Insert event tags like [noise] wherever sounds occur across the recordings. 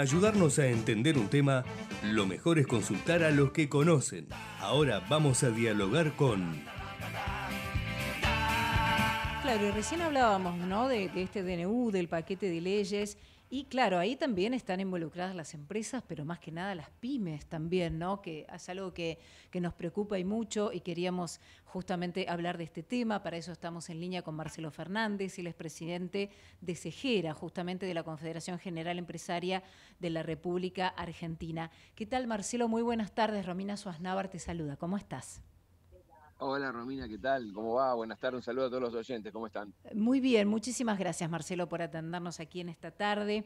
ayudarnos a entender un tema, lo mejor es consultar a los que conocen. Ahora vamos a dialogar con... Claro, recién hablábamos ¿no? de, de este DNU, del paquete de leyes. Y claro, ahí también están involucradas las empresas, pero más que nada las pymes también, ¿no? Que es algo que, nos preocupa y mucho y queríamos justamente hablar de este tema. Para eso estamos en línea con Marcelo Fernández, él es presidente de Cejera, justamente de la Confederación General Empresaria de la República Argentina. ¿Qué tal, Marcelo? Muy buenas tardes. Romina Suaznávar te saluda. ¿Cómo estás? Hola Romina, ¿qué tal? ¿Cómo va? Buenas tardes, un saludo a todos los oyentes, ¿cómo están? Muy bien, muchísimas gracias Marcelo por atendernos aquí en esta tarde.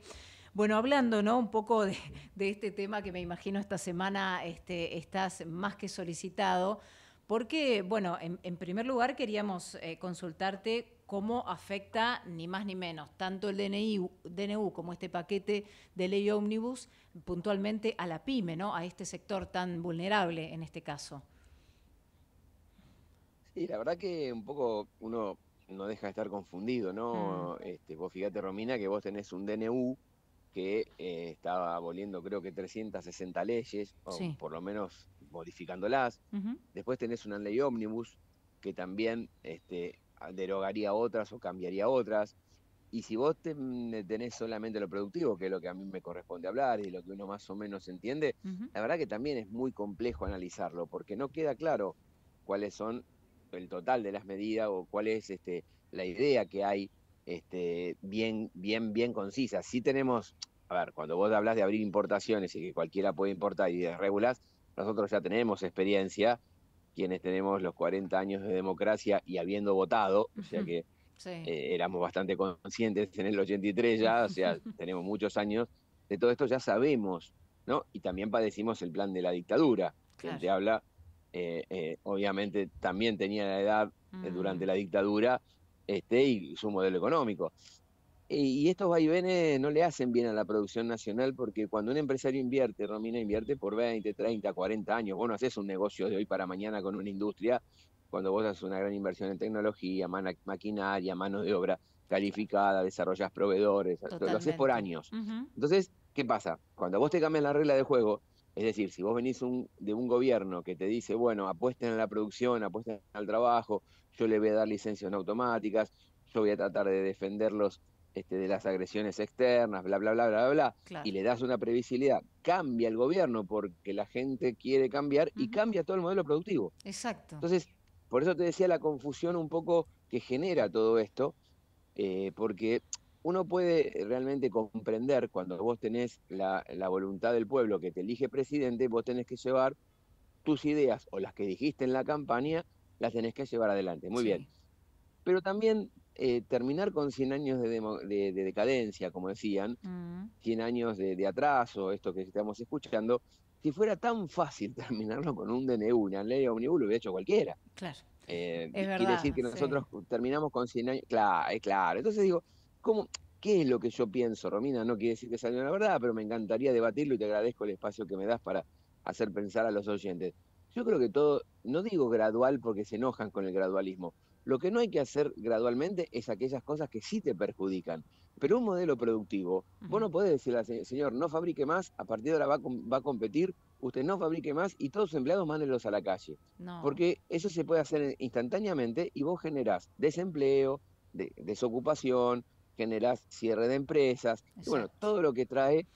Bueno, hablando ¿no? un poco de, este tema que me imagino esta semana este, estás más que solicitado, porque, bueno, en, primer lugar queríamos eh, consultarte cómo afecta ni más ni menos tanto el DNI, DNU como este paquete de ley ómnibus puntualmente a la pyme, ¿no? a este sector tan vulnerable en este caso. Y la verdad que un poco uno no deja de estar confundido, ¿no? Mm. Este, vos fíjate, Romina, que vos tenés un DNU que eh, estaba aboliendo creo que 360 leyes, o por lo menos modificándolas. Después tenés una ley ómnibus que también este, derogaría otras o cambiaría otras. Y si vos mm, tenés solamente lo productivo, que es lo que a mí me corresponde hablar y lo que uno más o menos entiende, la verdad que también es muy complejo analizarlo, porque no queda claro cuáles son el total de las medidas o cuál es este, la idea que hay este, bien, bien, bien concisa. Si tenemos, a ver, cuando vos hablas de abrir importaciones y que cualquiera puede importar y reglas nosotros ya tenemos experiencia, quienes tenemos los 40 años de democracia y habiendo votado, o sea que eh, éramos bastante conscientes en el 83 ya, o sea, [laughs] tenemos muchos años de todo esto, ya sabemos, ¿no? Y también padecimos el plan de la dictadura, que te habla eh, eh, obviamente también tenía la edad eh, mm. durante la dictadura este, y su modelo económico. Y, estos vaivenes no le hacen bien a la producción nacional porque cuando un empresario invierte, Romina invierte por 20, 30, 40 años, vos no haces un negocio de hoy para mañana con una industria, cuando vos haces una gran inversión en tecnología, maquinaria, mano de obra calificada, desarrollas proveedores, lo haces por años. Entonces, ¿qué pasa? Cuando vos te cambias la regla de juego, es decir, si vos venís de un gobierno que te dice, bueno, apuesten a la producción, apuesten al trabajo, yo le voy a dar licencias automáticas, yo voy a tratar de defenderlos este, de las agresiones externas, bla, bla, bla, bla, bla, y le das una previsibilidad, cambia el gobierno porque la gente quiere cambiar y cambia todo el modelo productivo. Exacto. Entonces, por eso te decía la confusión un poco que genera todo esto, eh, porque uno puede realmente comprender cuando vos tenés la, voluntad del pueblo que te elige presidente, vos tenés que llevar tus ideas o las que dijiste en la campaña, las tenés que llevar adelante. Muy bien. Pero también eh, terminar con 100 años de, decadencia, como decían, 100 mm. años de, atraso, esto que estamos escuchando, si fuera tan fácil [laughs] terminarlo con un DNU, una ley omnibus, lo hubiera hecho cualquiera. Claro. Eh, quiere decir que nosotros terminamos con 100 años. claro. Entonces digo, ¿Qué es lo que yo pienso, Romina? No quiere decir que salió la verdad, pero me encantaría debatirlo y te agradezco el espacio que me das para hacer pensar a los oyentes. Yo creo que todo, no digo gradual porque se enojan con el gradualismo. Lo que no hay que hacer gradualmente es aquellas cosas que sí te perjudican. Pero un modelo productivo, vos no podés decirle al señor, no fabrique más, a partir de ahora va, va a competir, usted no fabrique más y todos sus empleados mándenlos a la calle. Porque eso se puede hacer instantáneamente y vos generás desempleo, desocupación, generás cierre de empresas, bueno, todo lo que trae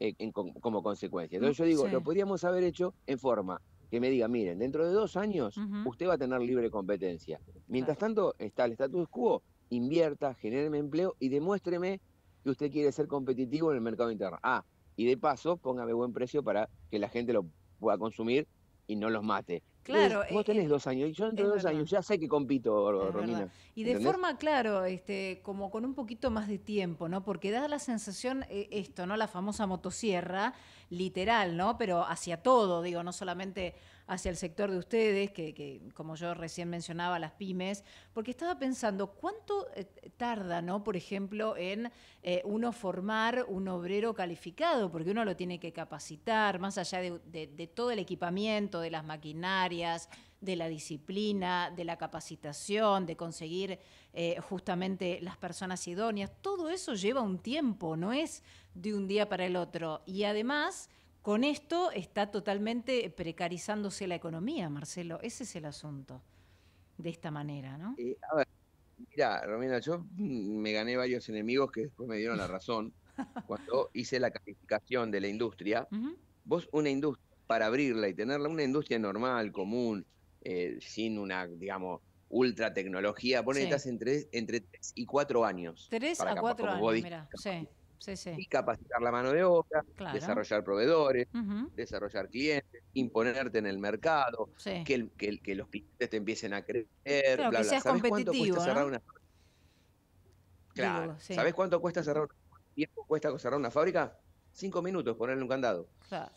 eh, como consecuencia. Entonces yo digo, lo podríamos haber hecho en forma que me diga, miren, dentro de dos años usted va a tener libre competencia. Mientras tanto está el status quo, invierta, genere empleo y demuéstreme que usted quiere ser competitivo en el mercado interno. Ah, y de paso, póngame buen precio para que la gente lo pueda consumir y no los mate. Claro. Vos, eh, tenés eh, dos años, y yo dentro de dos años ya sé que compito, Romina. Y de forma, claro, este, como con un poquito más de tiempo, ¿no? Porque da la sensación eh, esto, ¿no? La famosa motosierra, literal, ¿no? Pero hacia todo, digo, no solamente hacia el sector de ustedes, que, como yo recién mencionaba, las pymes, porque estaba pensando, ¿cuánto eh, tarda, ¿no? Por ejemplo, en eh, uno formar un obrero calificado, porque uno lo tiene que capacitar, más allá de todo el equipamiento, de las maquinarias, de la disciplina, de la capacitación, de conseguir eh, justamente las personas idóneas. Todo eso lleva un tiempo, no es de un día para el otro. Y además, con esto está totalmente precarizándose la economía, Marcelo. Ese es el asunto, de esta manera, ¿no? Eh, mira, Romina, yo mm, me gané varios enemigos que después me dieron la razón [laughs] cuando hice la calificación de la industria. Vos, una industria, para abrirla y tenerla, una industria normal, común, eh, sin una, digamos, ultra tecnología. pones sí. estás entre, entre 3 y 4 años. 3 a 4 años, mira, sí. Sí, sí. y capacitar la mano de obra, desarrollar proveedores, desarrollar clientes, imponerte en el mercado, que, que, los clientes te empiecen a creer, bla, bla. ¿Sabes cuánto cuesta cerrar una fábrica? Claro. ¿Sabés cuánto cuesta cerrar una fábrica? cuesta cerrar una fábrica? Cinco minutos ponerle un candado. Claro,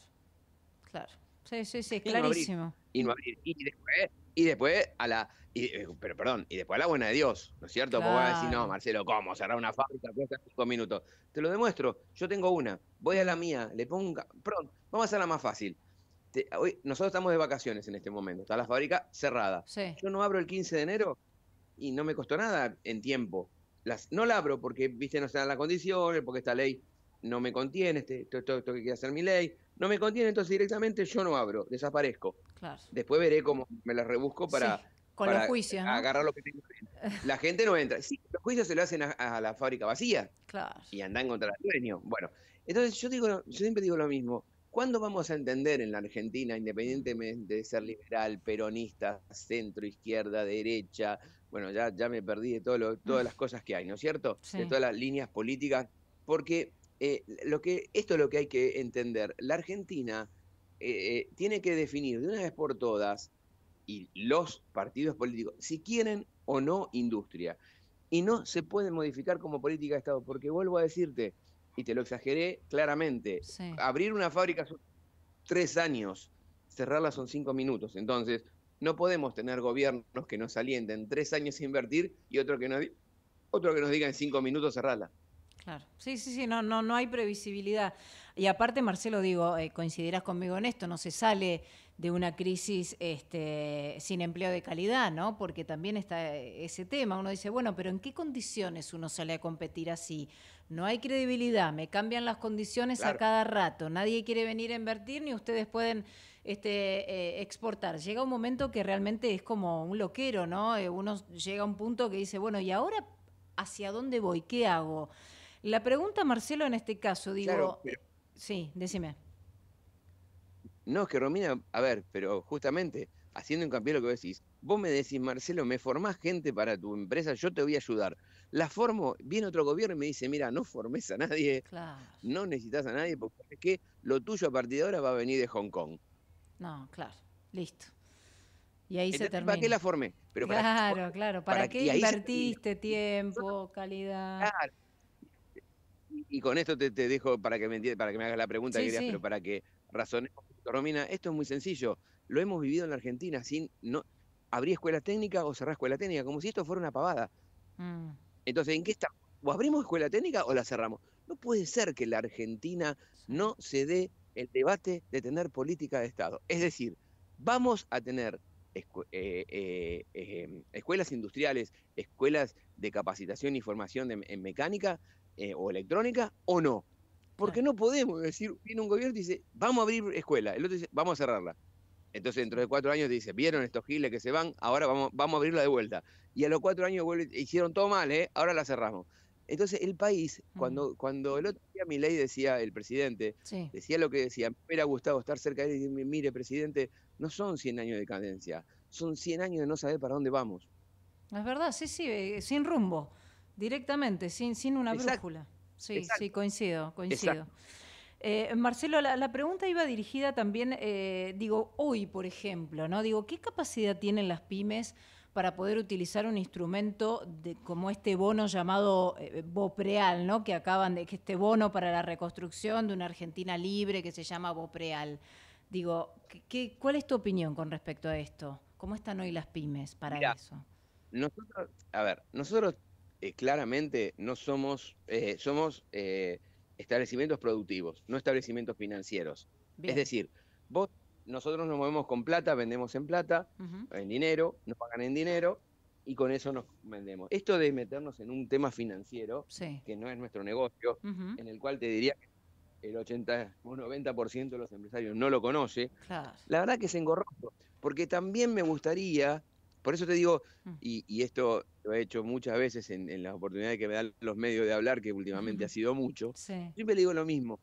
claro. Sí, sí, sí, clarísimo. Y después, a la. Eh, pero perdón, y después a la buena de Dios, ¿no es cierto? Claro. a decir, no, Marcelo, ¿cómo? Cerrar una fábrica, cuesta cinco minutos. Te lo demuestro, yo tengo una, voy a la mía, le pongo. Pronto, vamos a hacerla más fácil. hoy, nosotros estamos de vacaciones en este momento, está la fábrica cerrada. Yo no abro el 15 de enero y no me costó nada en tiempo. Las, no la abro porque, viste, no dan las condiciones, porque esta ley no me contiene, este, esto, esto que quiere hacer mi ley no me contiene, entonces directamente yo no abro, desaparezco. Claro. Después veré cómo me las rebusco para, con los juicios, agarrar lo que tengo. La gente no entra. Sí, los juicios se lo hacen a, la fábrica vacía claro. y andan contra el sueño. Bueno, entonces yo, digo, yo siempre digo lo mismo. ¿Cuándo vamos a entender en la Argentina, independientemente de ser liberal, peronista, centro, izquierda, derecha, bueno, ya, ya me perdí de todas mm. las cosas que hay, ¿no es cierto? De todas las líneas políticas, porque eh, lo que, esto es lo que hay que entender. La Argentina eh, eh, tiene que definir de una vez por todas, y los partidos políticos, si quieren o no industria. Y no se puede modificar como política de Estado, porque vuelvo a decirte, y te lo exageré claramente, abrir una fábrica son tres años, cerrarla son cinco minutos. Entonces, no podemos tener gobiernos que nos alienten tres años sin invertir y otro que nos, otro que nos diga en cinco minutos cerrarla. Claro. Sí, sí, sí, no, no, no hay previsibilidad. Y aparte, Marcelo, digo, eh, coincidirás conmigo en esto, no se sale de una crisis este, sin empleo de calidad, ¿no? Porque también está eh, ese tema. Uno dice, bueno, pero ¿en qué condiciones uno sale a competir así? No hay credibilidad, me cambian las condiciones a cada rato. Nadie quiere venir a invertir ni ustedes pueden este, eh, exportar. Llega un momento que realmente es como un loquero, ¿no? Uno llega a un punto que dice, bueno, ¿y ahora hacia dónde voy? ¿Qué hago? La pregunta, Marcelo, en este caso, digo, sí, decime. No, es que Romina, a ver, pero justamente, haciendo un cambio lo que vos decís, vos me decís, Marcelo, me formás gente para tu empresa, yo te voy a ayudar. La formo, viene otro gobierno y me dice, mira, no formes a nadie, no necesitas a nadie, porque que lo tuyo a partir de ahora va a venir de Hong Kong. No, claro, listo. Y ahí se termina. ¿Para qué la formé? claro, claro, para qué invertiste tiempo, calidad? Claro y con esto te, dejo para que me para que me hagas la pregunta que querías, pero para que razonemos. Romina, esto es muy sencillo. Lo hemos vivido en la Argentina sin no abrir escuela técnica o cerrar escuela técnica, como si esto fuera una pavada. Mm. Entonces, ¿en qué está? ¿O abrimos escuela técnica o la cerramos? No puede ser que la Argentina no se dé el debate de tener política de Estado. Es decir, vamos a tener eh, eh, eh, em, escuelas industriales, escuelas de capacitación y formación en mecánica, eh, o electrónica o no. Porque no podemos decir, viene un gobierno y dice, vamos a abrir escuela, el otro dice, vamos a cerrarla. Entonces dentro de cuatro años dice, vieron estos giles que se van, ahora vamos, vamos a abrirla de vuelta. Y a los cuatro años vuelve, hicieron todo mal, ¿eh? ahora la cerramos. Entonces el país, cuando, cuando el otro día mi ley decía, el presidente, decía lo que decía, me hubiera gustado estar cerca de él y mire presidente, no son 100 años de cadencia, son 100 años de no saber para dónde vamos. Es verdad, sí, sí, eh, sin rumbo. Directamente, sin, sin una brújula. Sí, sí, coincido, coincido. Eh, Marcelo, la, la, pregunta iba dirigida también, eh, digo, hoy, por ejemplo, ¿no? Digo, ¿qué capacidad tienen las pymes para poder utilizar un instrumento de, como este bono llamado eh, Bopreal, ¿no? Que acaban de, que este bono para la reconstrucción de una Argentina libre que se llama Bopreal. Digo, ¿qué, cuál es tu opinión con respecto a esto? ¿Cómo están hoy las pymes para eso? Nosotros, a ver, nosotros eh, claramente no somos, eh, somos eh, establecimientos productivos, no establecimientos financieros. Es decir, vos, nosotros nos movemos con plata, vendemos en plata, en dinero, nos pagan en dinero y con eso nos vendemos. Esto de meternos en un tema financiero, que no es nuestro negocio, en el cual te diría que el 80 o 90% de los empresarios no lo conoce, la verdad que es engorroso, porque también me gustaría por eso te digo, mm. y, esto lo he hecho muchas veces en, las oportunidades que me dan los medios de hablar, que últimamente ha sido mucho, siempre le digo lo mismo.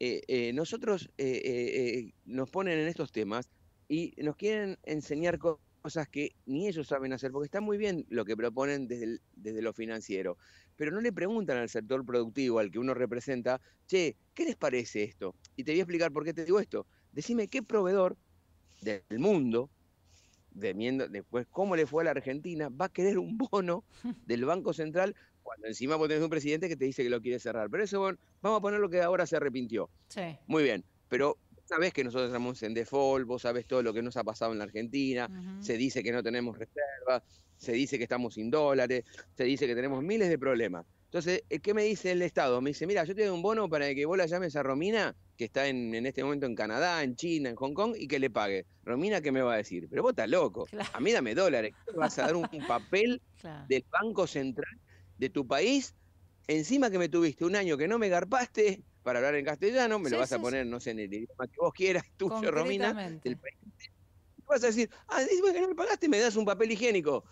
Eh, eh, nosotros eh, nos ponen en estos temas y nos quieren enseñar cosas que ni ellos saben hacer, porque está muy bien lo que proponen desde, desde lo financiero, pero no le preguntan al sector productivo al que uno representa, che, ¿qué les parece esto? Y te voy a explicar por qué te digo esto. Decime qué proveedor del mundo después cómo le fue a la Argentina, va a querer un bono [laughs] del Banco Central cuando encima vos tenés un presidente que te dice que lo quiere cerrar. Pero eso, vamos a poner lo que ahora se arrepintió. Sí. Muy bien, pero sabes que nosotros estamos en default, vos sabés todo lo que nos ha pasado en la Argentina, se dice que no tenemos reservas, se dice que estamos sin dólares, se dice que tenemos miles de problemas. Entonces, eh, ¿qué me dice el Estado? Me dice, mira, yo te doy un bono para que vos la llames a Romina que está en, este momento en Canadá, en China, en Hong Kong, y que le pague. Romina, ¿qué me va a decir? Pero vos estás loco. A mí dame dólares. [laughs] Vas a dar un, papel del Banco Central de tu país. Encima que me tuviste un año que no me garpaste, para hablar en castellano, me lo vas a poner, no sé, en el idioma que vos quieras, [laughs] tuyo, Romina, del vas a decir, ah, que no me pagaste, me das un papel higiénico.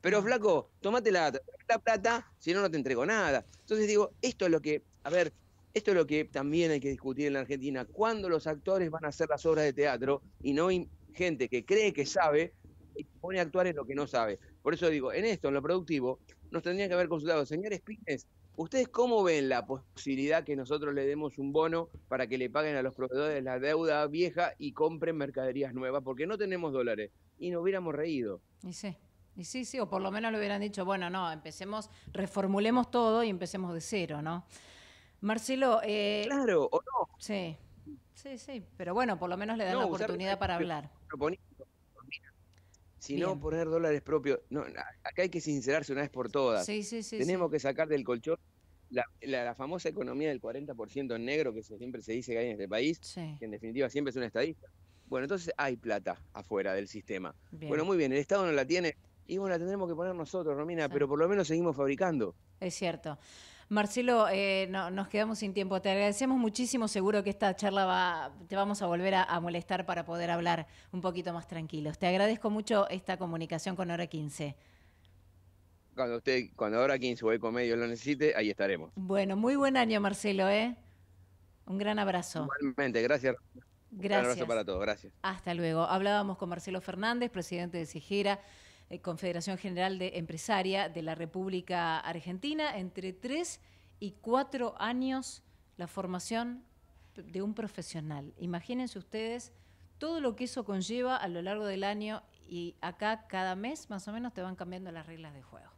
Pero flaco, tomate la, la plata, si no, no te entrego nada. Entonces digo, esto es lo que, a ver, esto es lo que también hay que discutir en la Argentina, cuando los actores van a hacer las obras de teatro y no hay gente que cree que sabe y pone a actuar en lo que no sabe. Por eso digo, en esto, en lo productivo, nos tendrían que haber consultado, señores Pines, ¿ustedes cómo ven la posibilidad que nosotros le demos un bono para que le paguen a los proveedores la deuda vieja y compren mercaderías nuevas? Porque no tenemos dólares y nos hubiéramos reído. Y sí. Y sí, sí, o por lo menos le hubieran dicho, bueno, no, empecemos, reformulemos todo y empecemos de cero, ¿no? Marcelo. Eh, claro, o no. Sí, sí, sí. Pero bueno, por lo menos le dan la oportunidad para hablar. Si no, poner dólares propios. No, acá hay que sincerarse una vez por todas. Sí, sí, sí. Tenemos que sacar del colchón la, famosa economía del 40% en negro que siempre se dice que hay en este país, que en definitiva siempre es una estadista. Bueno, entonces hay plata afuera del sistema. Bueno, muy bien, el Estado no la tiene y bueno, la tendremos que poner nosotros, Romina, pero por lo menos seguimos fabricando. Es cierto. Marcelo, eh, nos quedamos sin tiempo. Te agradecemos muchísimo. Seguro que esta charla va, te vamos a volver a, molestar para poder hablar un poquito más tranquilos. Te agradezco mucho esta comunicación con Hora 15 cuando usted, cuando ahora 15 o Ecomedio lo necesite, ahí estaremos. Bueno, muy buen año, Marcelo, ¿eh? Un gran abrazo. Igualmente, gracias. Gracias. Un abrazo para todos, gracias. Hasta luego. Hablábamos con Marcelo Fernández, presidente de Sijera. Eh, Confederación General de Empresaria de la República Argentina, entre tres y cuatro años la formación de un profesional. Imagínense ustedes todo lo que eso conlleva a lo largo del año y acá cada mes más o menos te van cambiando las reglas de juego.